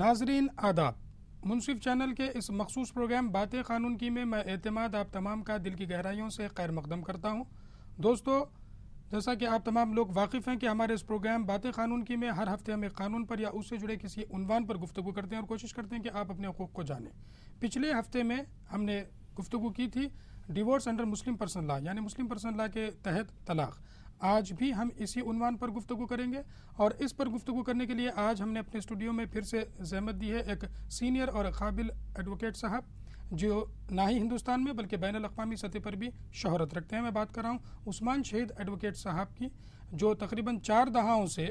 नाजरीन आदाब मुनसिफ चैनल के इस मखसूस प्रोग्राम बातें क़ानून की में मैं अतमाद आप तमाम का दिल की गहराइयों से खैर मकदम करता हूँ दोस्तों जैसा कि आप तमाम लोग वाकिफ़ हैं कि हमारे इस प्रोग्राम बातें क़ानून की में हर हफ्ते हम एक कानून पर या उससे जुड़े किसी उनवान पर गुफ्तु करते हैं और कोशिश करते हैं कि आप अपने हकूक़ को जानें पिछले हफ्ते में हमने गुफ्तु की थी divorce under Muslim person law यानी मुस्लिम पर्सन ला के तहत तलाक़ आज भी हम इसी उनवान पर गुफ्तु करेंगे और इस पर गुफ्तु करने के लिए आज हमने अपने स्टूडियो में फिर से जहमत दी है एक सीनियर और काबिल एडवोकेट साहब जो ना ही हिंदुस्तान में बल्कि बैन अवी सतह पर भी शहरत रखते हैं मैं बात कर रहा हूँ उस्मान शहीद एडवोकेट साहब की जो तकरीबन चार दहाओं से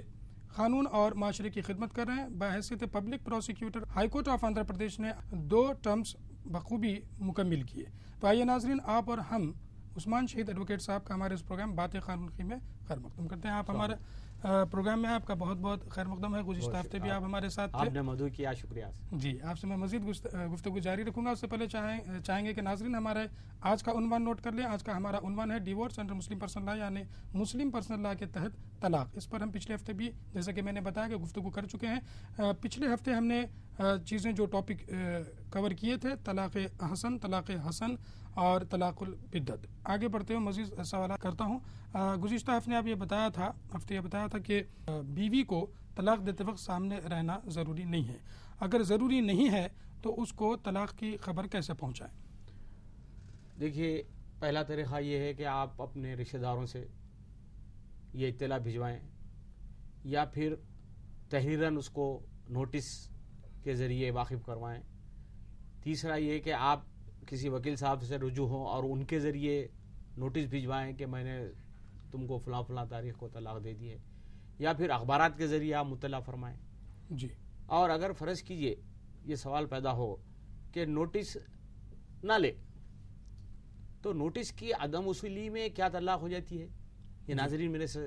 कानून और माशरे की खिदमत कर रहे हैं बहसीत public prosecutor high court of Andhra Pradesh ने दो टर्म्स बखूबी मुकम्मिल किए तो आइए नाजरीन आप और हम उस्मान शहीद एडवोकेट साहब का हमारे इस प्रोग्राम बातें खानी में खैर मकदम करते हैं आप हमारे प्रोग्राम में आपका बहुत बहुत खैर मकदम है गुजशत हफ्ते भी आप हमारे साथ आपने मधु किया शुक्रिया जी आपसे मैं मजीद गुफ्तु जारी रखूंगा उससे पहले चाहें चाहेंगे कि नाजरीन हमारे आज का उनवान नोट कर लें आज का हमारा उनवान है divorce under Muslim personal law यानी मुस्लिम पर्सनल लॉ के तहत तलाक इस पर हम पिछले हफ्ते भी जैसा कि मैंने बताया कि गुफ्तु कर चुके हैं पिछले हफ्ते हमने चीज़ें जो टॉपिक कवर किए थे तलाक़ हसन तलाक़ हसन और तलाक़ुल बिद्दत आगे बढ़ते हुए मजीद सवाल करता हूँ गुजशत हफ्ते उसने आप ये बताया था हफ्ते तो ये बताया था कि बीवी को तलाक देते वक्त सामने रहना ज़रूरी नहीं है अगर ज़रूरी नहीं है तो उसको तलाक की खबर कैसे पहुँचाएँ देखिए पहला तरीक़ा हाँ ये है कि आप अपने रिश्तेदारों से ये इतला भिजवाएँ या फिर तहरीरन उसको नोटिस के ज़रिए वाकिफ़ करवाएँ तीसरा ये कि आप किसी वकील साहब से रुजू हों और उनके ज़रिए नोटिस भिजवाएं कि मैंने तुमको फला फला तारीख को तलाक दे दी है या फिर अखबार के ज़रिए आप मुतला फरमाएं जी और अगर फ़र्ज़ कीजिए ये सवाल पैदा हो कि नोटिस ना ले तो नोटिस की आदम वसूली में क्या तलाक हो जाती है ये नाजरीन मेरे से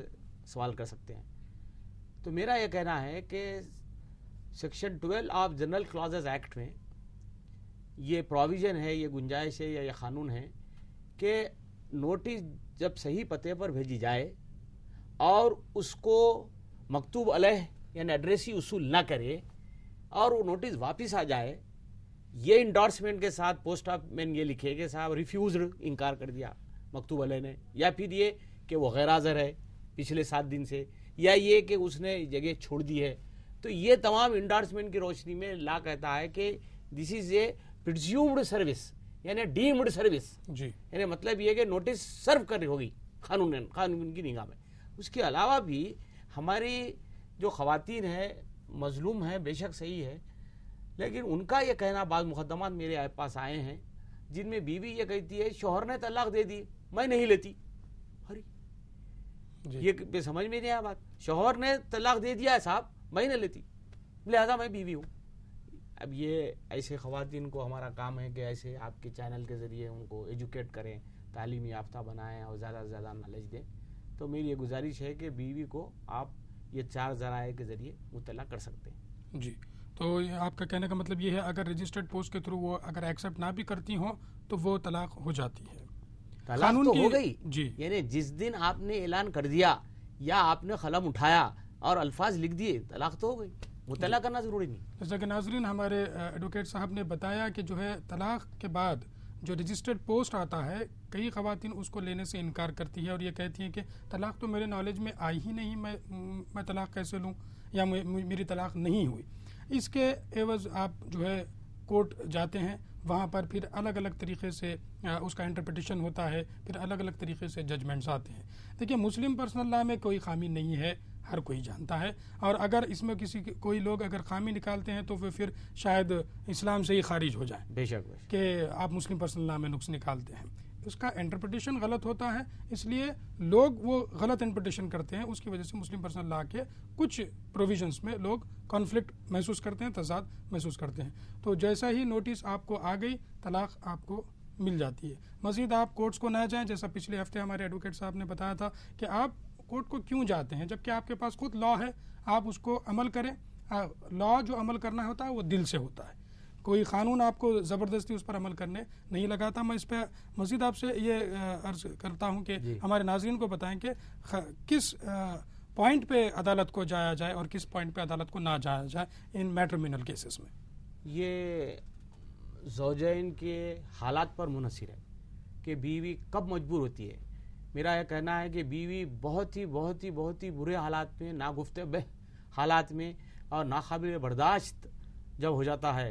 सवाल कर सकते हैं तो मेरा यह कहना है कि section twelve of general clauses act में ये प्रोविज़न है ये गुंजाइश है या ये कानून है कि नोटिस जब सही पते पर भेजी जाए और उसको मकतूब अलह यानी एड्रेसी उसूल ना करे और वो नोटिस वापस आ जाए ये इंडोर्समेंट के साथ पोस्ट ऑफ मैन ये लिखे कि साहब रिफ्यूज इनकार कर दिया मकतूब अलह ने या फिर ये कि वो गैर हाजिर है पिछले सात दिन से या ये कि उसने जगह छोड़ दी है तो ये तमाम इंडोर्समेंट की रोशनी में ला कहता है कि this is a presumed service यानी डीम्ड सर्विस जी यानी मतलब ये कि नोटिस सर्व कर रही होगी कानून कानून की निगाह में उसके अलावा भी हमारी जो खातन है मजलूम है बेशक सही है लेकिन उनका ये कहना बाद मुकदमा मेरे पास आए हैं जिनमें बीवी ये कहती है शोहर ने तलाक दे दी मैं नहीं लेती अरे ये समझ में नहीं आया बात शोहर ने तलाक दे दिया है साहब मैं नहीं लेती लिहाजा मैं बीवी हूँ अब ये ऐसे ख़वान को हमारा काम है कि ऐसे आपके चैनल के ज़रिए उनको एजुकेट करें तालीम याफ्ता बनाएँ और ज़्यादा से ज़्यादा नॉलेज दें तो मेरी ये गुजारिश है कि बीवी को आप ये चार ज़राए के ज़रिए मुतला कर सकते हैं जी तो आपका कहने का मतलब ये है अगर रजिस्टर्ड पोस्ट के थ्रू वो अगर एक्सेप्ट ना भी करती हो तो वो तलाक हो जाती है तलाक तो हो गई जी यानी जिस दिन आपने ऐलान कर दिया या आपने कलम उठाया और अल्फाज लिख दिए तलाक तो हो गई वो तलाक करना ज़रूरी नहीं तो जैसा कि नाजरीन हमारे एडवोकेट साहब ने बताया कि जो है तलाक के बाद जो रजिस्टर्ड पोस्ट आता है कई खातन उसको लेने से इनकार करती है और ये कहती हैं कि तलाक तो मेरे नॉलेज में आई ही नहीं मैं मैं तलाक कैसे लूँ या मेरी तलाक नहीं हुई इसके एवज आप जो है कोर्ट जाते हैं वहाँ पर फिर अलग अलग तरीके से उसका इंटरप्रटेशन होता है फिर अलग अलग तरीके से जजमेंट्स आते हैं देखिए मुस्लिम पर्सनल लॉ में कोई खामी नहीं है हर कोई जानता है और अगर इसमें किसी कोई लोग अगर खामी निकालते हैं तो वे फिर शायद इस्लाम से ही खारिज हो जाए बेशक कि आप मुस्लिम पर्सनल ला में नुस्ख निकालते हैं उसका इंटरप्रटेशन गलत होता है इसलिए लोग वो गलत इंटरप्रटेशन करते हैं उसकी वजह से मुस्लिम पर्सनल ला के कुछ प्रोविजंस में लोग कॉन्फ्लिक्ट महसूस करते हैं तजाद महसूस करते हैं तो जैसा ही नोटिस आपको आ गई तलाक आपको मिल जाती है मजीद आप कोर्ट्स को ना जाएं जैसा पिछले हफ्ते हमारे एडवोकेट साहब ने बताया था कि आप कोर्ट को क्यों जाते हैं जबकि आपके पास खुद लॉ है आप उसको अमल करें लॉ जो अमल करना होता है वो दिल से होता है कोई कानून आपको ज़बरदस्ती उस पर अमल करने नहीं लगाता मैं इस पर मजीद आपसे ये अर्ज करता हूँ कि हमारे नाजरन को बताएं कि किस पॉइंट पे अदालत को जाया जाए और किस पॉइंट पे अदालत को ना जाया जाए इन मैट्रमिनल केसेस में ये जोजैन के हालात पर मुनसर है कि बीवी कब मजबूर होती है मेरा यह कहना है कि बीवी बहुत ही बहुत ही बहुत ही बुरे हालात में ना गुफ्तब हालात में और नाकबिल बर्दाश्त जब हो जाता है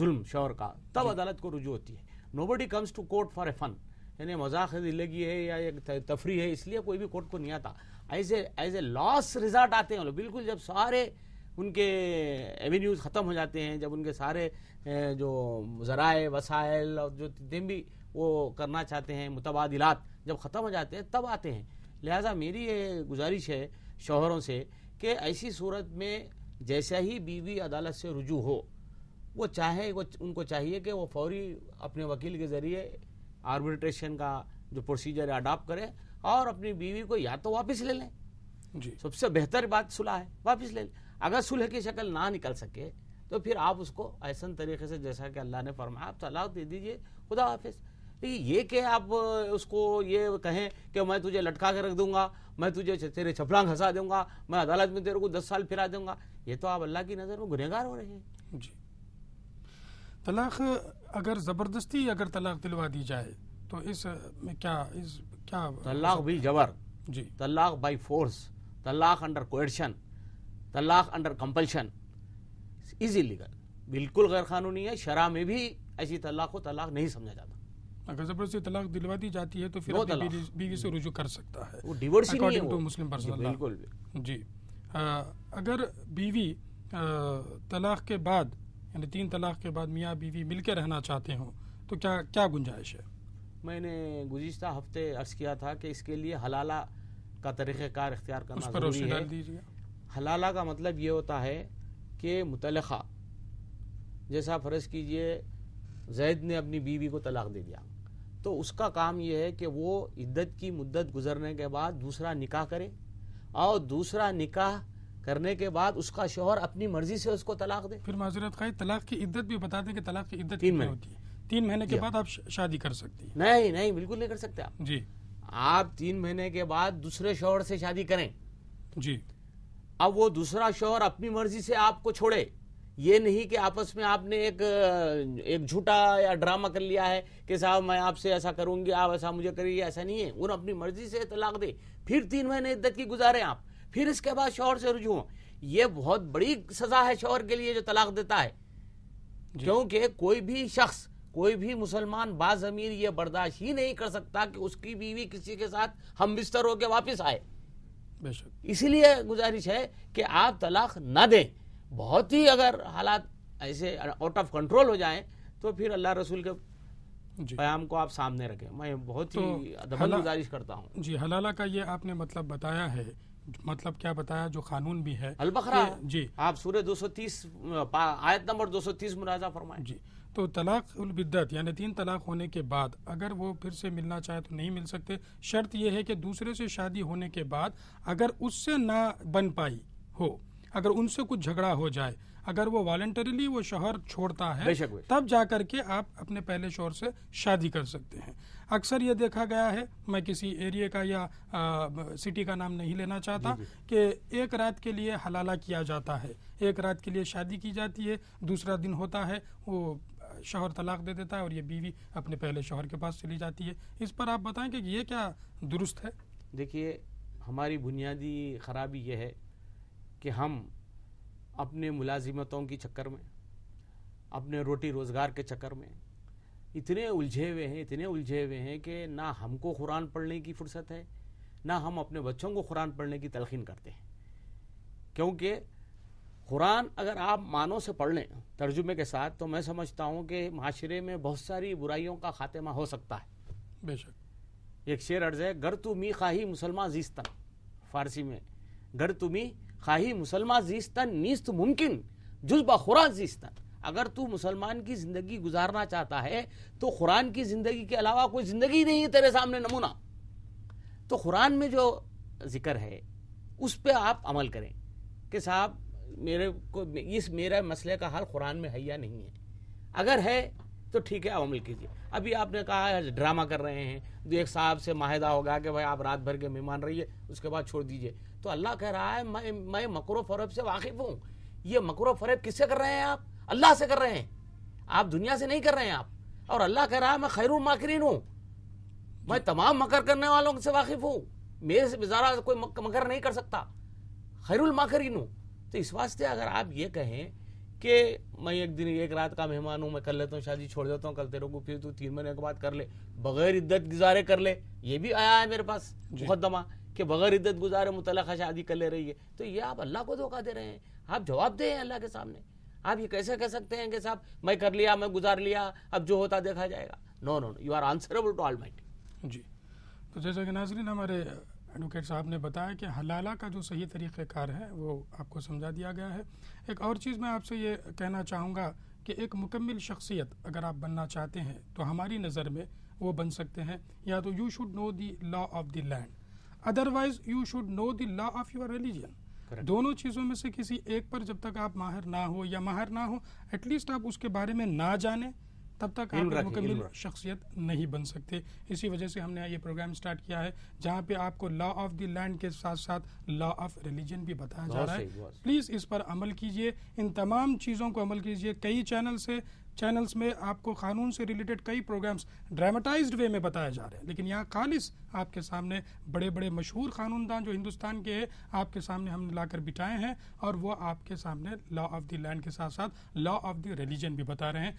जुल्म शोर का तब अदालत को रुजू होती है nobody comes to court for a fun यानी मजाक जिंदगी है या एक तफरी है इसलिए कोई भी कोर्ट को नहीं आता ऐसे एज ए लॉस रिजल्ट आते हैं बिल्कुल जब सारे उनके एवेन्यूज़ ख़त्म हो जाते हैं जब उनके सारे जो ज़राए वसाइल और जो जितने भी वो करना चाहते हैं मुतबादलात जब ख़त्म हो जाते हैं तब आते हैं लिहाजा मेरी ये गुजारिश है शोहरों से कि ऐसी सूरत में जैसा ही बीवी अदालत से रुजू हो वो चाहे वो उनको चाहिए कि वो फौरी अपने वकील के ज़रिए आर्बिट्रेशन का जो प्रोसीजर है अडाप्ट करें और अपनी बीवी को या तो वापस ले लें जी सबसे बेहतर बात सुलह है वापस ले लें अगर सुलह की शक्ल ना निकल सके तो फिर आप उसको ऐसा तरीके से जैसा कि अल्लाह ने फरमाया आप तलाक दे दीजिए खुदा हाफिज लेकिन ये कि आप उसको ये कहें कि मैं तुझे लटका के रख दूंगा मैं तुझे तेरे छपड़ा घसा दूंगा मैं अदालत में तेरे को दस साल फिरा दूंगा ये तो आप अल्लाह की नज़र में गुनहगार हो रहे हैं जी तलाक अगर ज़बरदस्ती अगर तलाक दिलवा दी जाए तो इस में क्या इस क्या तलाक भी मतलब जबर जी तलाक बाई फोर्स तलाक अंडर कोएशन तलाक अंडर कंपल्शन इज इलीगल बिल्कुल गैर कानूनी है शराह में भी ऐसी तलाक को तलाक नहीं समझा जाता अगर जबरदस्ती तलाक दिलवा दी जाती है तो फिर बीवी से रुजू कर सकता है वो डिवोर्स ही नहीं है तो मुस्लिम पर्सन बिल्कुल जी आ, अगर बीवी तलाक के बाद यानी तीन तलाक के बाद मियाँ बीवी मिलकर रहना चाहते हो तो क्या क्या गुंजाइश है मैंने गुज्त हफ्ते अर्ज किया था कि इसके लिए हलाला का तरीक़ेकार इख्तियार करना जरूरी है दीजिए हलाला का मतलब ये होता है कि मुतल जैसा फ़र्ज़ कीजिए जैद ने अपनी बीवी को तलाक दे दिया तो उसका काम यह है कि वो इद्दत की मुद्दत गुजरने के बाद दूसरा निकाह करे और दूसरा निकाह करने के बाद उसका शोहर अपनी मर्जी से उसको तलाक दे फिर माजरत खाई तलाक की इद्दत भी बता दें कि तलाक की इद्दत तीन महीने होती है तीन महीने के बाद आप शादी कर सकती हैं नहीं नहीं बिल्कुल नहीं कर सकते आप जी आप तीन महीने के बाद दूसरे शोहर से शादी करें जी अब वो दूसरा शोहर अपनी मर्जी से आपको छोड़े ये नहीं कि आपस में आपने एक एक झूठा या ड्रामा कर लिया है कि साहब मैं आपसे ऐसा करूंगी आप ऐसा मुझे करिए ऐसा नहीं है उन अपनी मर्जी से तलाक दे फिर तीन महीने इद्दत की गुजारे आप फिर इसके बाद शोहर से रुझू ये बहुत बड़ी सजा है शोहर के लिए जो तलाक देता है क्योंकि कोई भी शख्स कोई भी मुसलमान बाजमीर ये बर्दाश्त ही नहीं कर सकता कि उसकी बीवी किसी के साथ हम बिस्तर होकर वापस आए इसीलिए गुजारिश है कि आप तलाक ना दें बहुत ही अगर हालात ऐसे आउट ऑफ कंट्रोल हो जाएं तो फिर अल्लाह रसूल के प्याम को आप सामने रखें मैं बहुत तो ही दबन गुजारिश करता हूँ जी हलाला का ये आपने मतलब बताया है मतलब क्या बताया जो कानून भी है अलबकरा जी आप सूर्य 230 आयत नंबर 230 मुराजा फरमाए जी तो तलाक बिद्दत यानी तीन तलाक होने के बाद अगर वो फिर से मिलना चाहे तो नहीं मिल सकते शर्त यह है कि दूसरे से शादी होने के बाद अगर उससे ना बन पाई हो अगर उनसे कुछ झगड़ा हो जाए अगर वो वॉलेंटरीली वो शोहर छोड़ता है तब जा करके आप अपने पहले शोहर से शादी कर सकते हैं अक्सर ये देखा गया है मैं किसी एरिया का या आ, सिटी का नाम नहीं लेना चाहता कि एक रात के लिए हलाला किया जाता है एक रात के लिए शादी की जाती है दूसरा दिन होता है वो शोहर तलाक दे देता है और ये बीवी अपने पहले शोहर के पास चली जाती है इस पर आप बताएं कि ये क्या दुरुस्त है देखिए हमारी बुनियादी ख़राबी यह है कि हम अपने मुलाजिमतों के चक्कर में अपने रोटी रोज़गार के चक्कर में इतने उलझे हुए हैं इतने उलझे हुए हैं कि ना हमको कुरान पढ़ने की फ़ुर्सत है ना हम अपने बच्चों को कुरान पढ़ने की तलखीन करते हैं क्योंकि कुरान अगर आप मानों से पढ़ लें तर्जुमे के साथ तो मैं समझता हूँ कि माशरे में बहुत सारी बुराइयों का खात्मा हो सकता है बेशक एक शेर अर्ज है गर तु खाही मुसलमान जीस्तन फारसी में गर तुम्हें खाही मुसलमान जीस्तन नीस्त मुमकिन जुज्बा खुरा जीस्तन अगर तू मुसलमान की ज़िंदगी गुजारना चाहता है तो कुरान की ज़िंदगी के अलावा कोई ज़िंदगी नहीं है तेरे सामने नमूना तो कुरान में जो जिक्र है उस पर आप अमल करें कि साहब मेरे को इस मेरा मसले का हल कुरान में है या नहीं है अगर है तो ठीक है अमल कीजिए अभी आपने कहा ड्रामा कर रहे हैं जो तो एक साहब से माहिदा होगा कि भाई आप रात भर के मेहमान रहिए उसके बाद छोड़ दीजिए तो अल्लाह कह रहा है मैं मैं मकरो फरेब से वाकिफ़ हूँ ये मकरो फरेब किससे कर रहे हैं आप अल्लाह से कर रहे हैं आप दुनिया से नहीं कर रहे हैं आप और अल्लाह कह रहा है मैं खैर माकरीन हूँ मैं तमाम मकर करने वालों से वाकिफ़ हूँ मेरे से ज़रा कोई मकर नहीं कर सकता खैरुल माकरीन हूँ तो इस वास्ते अगर आप ये कहें कि मैं एक दिन एक रात का मेहमान हूँ मैं कर लेता हूँ शादी छोड़ देता हूँ कल तेरे को फिर तू तीन महीने के बाद कर ले बगैर इद्दत गुजारे कर ले ये भी आया है मेरे पास बहुत दमा कि बगैर इद्दत गुजारे मुतलका शादी कर ले रही है तो ये आप अल्लाह को धोखा दे रहे हैं आप जवाब दे अल्लाह के सामने आप ये कैसे कह सकते हैं कि साहब मैं कर लिया मैं गुजार लिया अब जो होता देखा जाएगा no no no you are answerable to almighty जी तो जैसा कि नाजरीन हमारे एडवोकेट साहब ने बताया कि हलाला का जो सही तरीक़ेकार है वो आपको समझा दिया गया है एक और चीज़ मैं आपसे ये कहना चाहूँगा कि एक मुकम्मल शख्सियत अगर आप बनना चाहते हैं तो हमारी नज़र में वो बन सकते हैं या तो you should know the law of the land otherwise you should know the law of your religion दोनों चीज़ों में से किसी एक पर जब तक आप माहिर ना हो या माहिर ना हो एटलीस्ट आप उसके बारे में ना जाने तब तक आप मुकम्मल शख्सियत नहीं बन सकते इसी वजह से हमने ये प्रोग्राम स्टार्ट किया है जहाँ पे आपको लॉ ऑफ द लैंड के साथ साथ लॉ ऑफ रिलीजन भी बताया जा रहा है प्लीज़ इस पर अमल कीजिए इन तमाम चीज़ों को अमल कीजिए कई चैनल से चैनल्स में आपको कानून से रिलेटेड कई प्रोग्राम्स ड्रामेटाइज वे में बताए जा रहे हैं लेकिन यहाँ खालिश आपके सामने बड़े बड़े मशहूर कानूनदान जो हिंदुस्तान के हैं आपके सामने हमने लाकर बिठाए हैं और वो आपके सामने लॉ ऑफ द लैंड के साथ साथ लॉ ऑफ द रिलीजन भी बता रहे हैं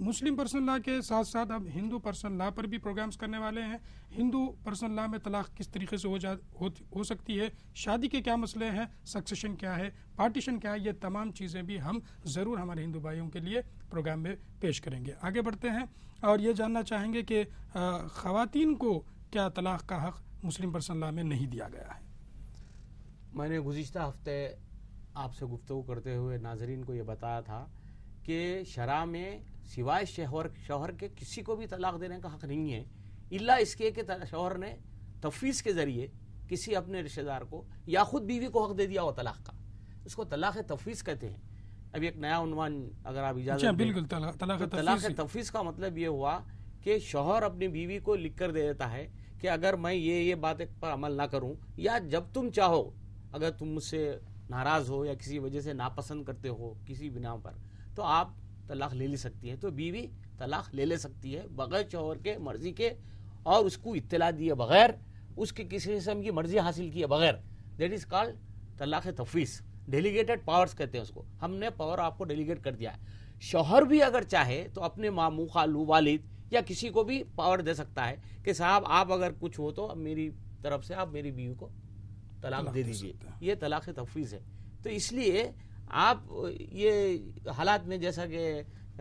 मुस्लिम पर्सनल लॉ के साथ साथ अब हिंदू पर्सनल लॉ पर भी प्रोग्राम्स करने वाले हैं हिंदू पर्सनल लॉ में तलाक किस तरीके से हो जा हो, हो सकती है शादी के क्या मसले हैं सक्सेशन क्या है पार्टीशन क्या है ये तमाम चीज़ें भी हम ज़रूर हमारे हिंदू भाइयों के लिए प्रोग्राम में पेश करेंगे आगे बढ़ते हैं और ये जानना चाहेंगे कि ख़वान को क्या तलाक का हक़ मुस्लिम पर्सनल लॉ में नहीं दिया गया है मैंने गुज्त हफ्ते आपसे गुफ्तु करते हुए नाजरीन को ये बताया था कि शरा में सिवाय शहर शोहर के किसी को भी तलाक देने का हक नहीं है इल्ला इसके कि शोहर ने तफवीज़ के ज़रिए किसी अपने रिश्तेदार को या ख़ुद बीवी को हक दे दिया हो तलाक का इसको तलाक तफवीज़ कहते हैं अभी एक नया उनवान अगर आप इजाज़त अच्छा, बिल्कुल तलाक तो तफवीज़ का मतलब ये हुआ कि शोहर अपनी बीवी को लिख कर दे देता है कि अगर मैं ये ये बात एक पर अमल ना करूँ या जब तुम चाहो अगर तुम मुझसे नाराज़ हो या किसी वजह से नापसंद करते हो किसी बिना पर तो आप तलाक ले ले सकती है तो बीवी तलाक ले ले सकती है बगैर शोहर के मर्जी के और उसको इतला दिए बगैर उसके किसी किस्म की मर्जी हासिल किए बगैर देट इज़ कॉल्ड तलाक तफवीज़ डेलीगेटेड पावर्स कहते हैं उसको हमने पावर आपको डेलीगेट कर दिया है शोहर भी अगर चाहे तो अपने मामू खालू वालिद या किसी को भी पावर दे सकता है कि साहब आप अगर कुछ हो तो मेरी तरफ से आप मेरी बीवी को तलाक दे दीजिए ये तलाक तफवीज़ है तो इसलिए आप ये हालात में जैसा कि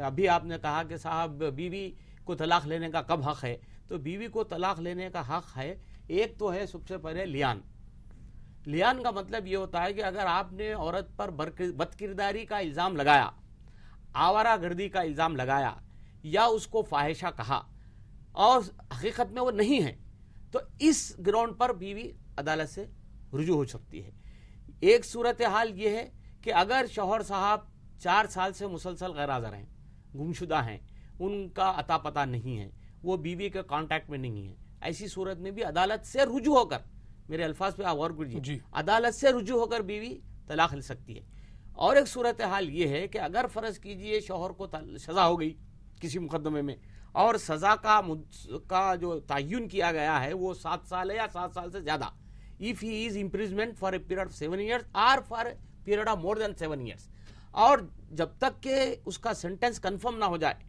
अभी आपने कहा कि साहब बीवी को तलाक लेने का कब हक है तो बीवी को तलाक लेने का हक है एक तो है सबसे पहले लियान लियान का मतलब ये होता है कि अगर आपने औरत पर बदकिरदारी का इल्ज़ाम लगाया आवारा गर्दी का इल्ज़ाम लगाया या उसको फाहिशा कहा और हकीकत में वो नहीं है तो इस ग्राउंड पर बीवी अदालत से रुजू हो सकती है एक सूरत हाल ये है कि अगर शोहर साहब चार साल से मुसलसल गैर हाजिर हैं गुमशुदा हैं उनका अता पता नहीं है वो बीवी के कांटेक्ट में नहीं है ऐसी सूरत में भी अदालत से रुजू होकर मेरे अल्फाज पे आप गौर कीजिए अदालत से रुजू होकर बीवी तलाक ले सकती है और एक सूरत हाल ये है कि अगर फ़र्ज कीजिए शोहर को सज़ा हो गई किसी मुकदमे में और सज़ा का का जो तयन किया गया है वो सात साल है या सात साल से ज़्यादा if he is imprisonment for a period of seven years or for period of more than seven years और जब तक के उसका सेंटेंस कंफर्म ना हो जाए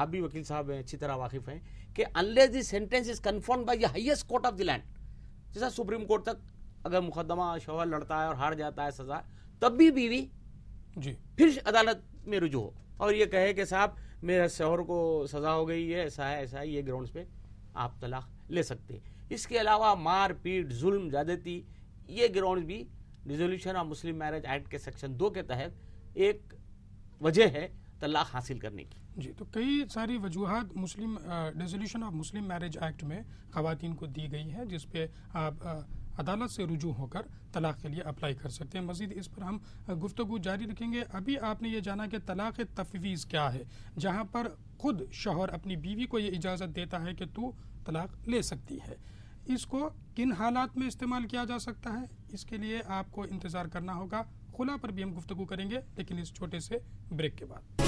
आप भी वकील साहब हैं अच्छी तरह वाकिफ हैं कि unless this sentence is confirm by the highest court of the land जैसा सुप्रीम कोर्ट तक अगर मुकदमा शोहर लड़ता है और हार जाता है सजा तब भी बीवी जी फिर अदालत में रुजू हो और ये कहे कि साहब मेरे शोहर को सजा हो गई है ऐसा है ऐसा है ये ग्राउंड पे आप तलाक ले सकते हैं इसके अलावा पीट जुल्म ज्यादती ये ग्राउंड भी resolution of Muslim marriage act के सेक्शन दो के तहत एक वजह है तलाक हासिल करने की जी तो कई सारी वजूहत Muslim resolution of Muslim marriage act में खातन को दी गई है जिसपे आप आ, अदालत से रुजू होकर तलाक के लिए अप्लाई कर सकते हैं मजीद इस पर हम गुफ्तु जारी रखेंगे अभी आपने ये जाना कि तलाक तफवीज़ क्या है जहाँ पर खुद शोहर अपनी बीवी को ये इजाज़त देता है कि तू तलाक ले सकती है इसको किन हालात में इस्तेमाल किया जा सकता है इसके लिए आपको इंतजार करना होगा खुला पर भी हम गुफ्तु करेंगे लेकिन इस छोटे से ब्रेक के बाद